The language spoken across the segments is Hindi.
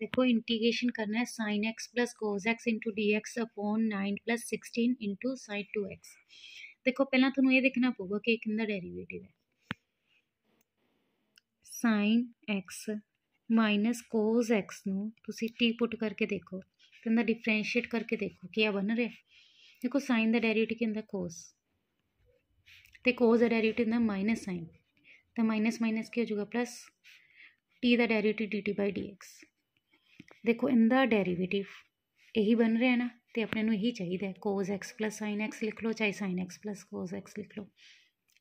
देखो इंटीग्रेशन करना है sine x plus cos x into d x upon nine plus sixteen into sine two x देखो पहला थोड़ा ये देखना पेगा कि कितना डेरीवेटिव है sine x minus cos x नी टी पुट करके देखो क्या डिफ्रेंशिएट करके देखो क्या बन रहा देखो साइन का डेरीवेटिव क्या कोस तो कोस का डेरीवेटिव क्या माइनस साइन तो माइनस माइनस की हो जाएगा प्लस टी का derivative d t by d x देखो इनका डेरीवेटिव यही बन रहा है ना तो अपने यही चाहिए cos x plus sine x लिख लो चाहे sine x plus cos x लिख लो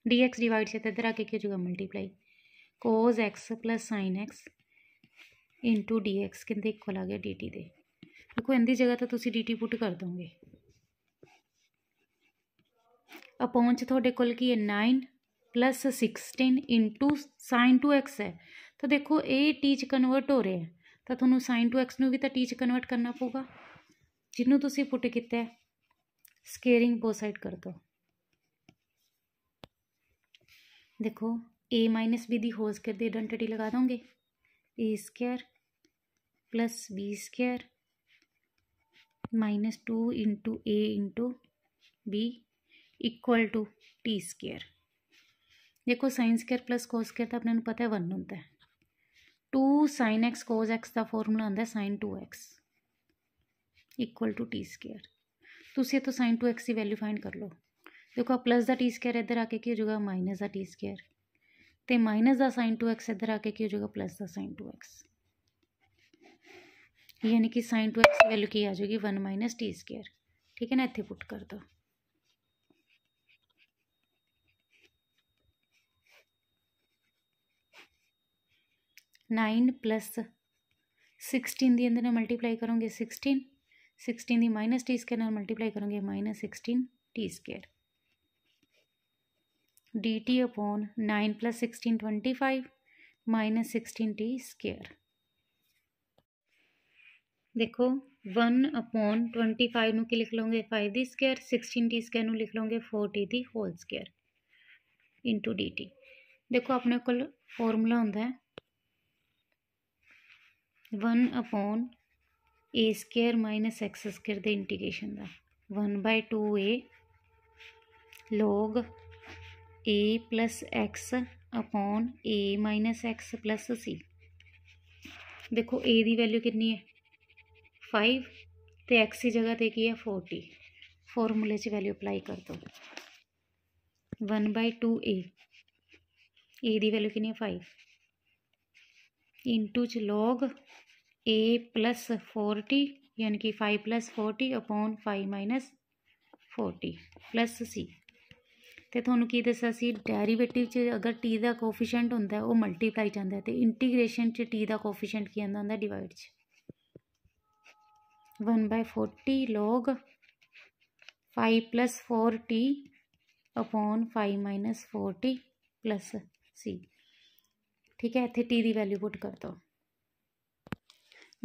डी एक्स डिवाइड से तो इधर आके क्यों जुगा multiply cos x plus sine x to d x कल आ गया डी टी देखो इनकी जगह तो तुम डी टी पुट कर दोगे अपहुंच थोड़े को nine plus sixteen into sine two x है तो देखो ये टीच च कन्वर्ट हो रहा है तो थोड़ा साइन टू एक्स में भी तो टी च कन्वर्ट करना पेगा ਤੁਸੀਂ तुम पुट ਹੈ ਸਕੇਅਰਿੰਗ ਬੋਥ कर दो देखो a minus b the whole square की लगा दोगे a square plus b square minus two into a into b equal to t square देखो sine square plus cos square तो अपने पता है वन होता है two sine x cos x का फॉर्मूला आता sine two x equal to t square तुम इतों साइन टू एक्स की वैल्यू फाइंड कर लो देखो आप प्लस का टी स्केयर इधर आके की हो जाएगा माइनस का टी स्केयर तो माइनस का साइन टू एक्स इधर आके की हो जाएगा प्लस का साइन टू एक्स यानी कि साइन टू एक्स वैल्यू की आ जाएगी वन माइनस टी स्केयर ठीक है ना इतने पुट कर दो नाइन प्लस सिक्सटीन दी अंदर मल्टीप्लाई करोंगे sixteen sixteen the minus t square multiply करोंगे minus sixteen t square d t upon nine plus sixteen twenty five minus sixteen t square देखो वन अपॉन ट्वेंटी फाइव लिख लोंगे फाइव ਲਓਗੇ 5 सिक्सटीन टी 16t ਸਕੁਅਰ लिख लोंगे four t the whole square into d t देखो अपने को फॉर्मूला होंगे one upon a square minus x square के इंटीग्रेशन का one by two a log a plus x upon a minus x plus c देखो ए की वैल्यू कितनी है फाइव तो एक्स की जगह पर की है फोर्टी फॉर्मूले से वैल्यू अप्लाई कर दो one by two a a की वैल्यू कितनी है फाइव इंटूच लॉग ए प्लस फोर्टी यानी कि five plus forty upon five minus forty plus c ਤੇ ਤੁਹਾਨੂੰ ਕੀ ਦੱਸਿਆ ਸੀ ਡੈਰੀਵੇਟਿਵ 'ਚ ਅਗਰ t ਦਾ ਕੋਫੀਸ਼ੀਐਂਟ ਹੁੰਦਾ ਉਹ ਮਲਟੀਪਲਾਈ ਜਾਂਦਾ ਤੇ ਇੰਟੀਗ੍ਰੇਸ਼ਨ 'ਚ t ਦਾ ਕੋਫੀਸ਼ੀਐਂਟ ਕੀ ਆਂਦਾ ਹੁੰਦਾ ਡਿਵਾਈਡ 'ਚ 1/40 log 5 4t upon 5 4t c ठीक है इतने टी की वैल्यू पुट कर दो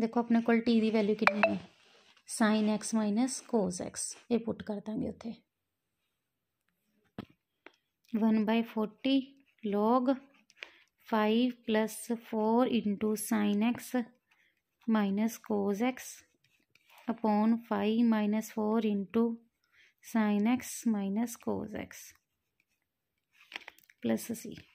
देखो अपने को टी की वैल्यू कि sine x minus cos x ये पुट कर देंगे उत्थे one by forty log five plus four into sine x minus cos x upon five minus four into sine x minus cos x plus C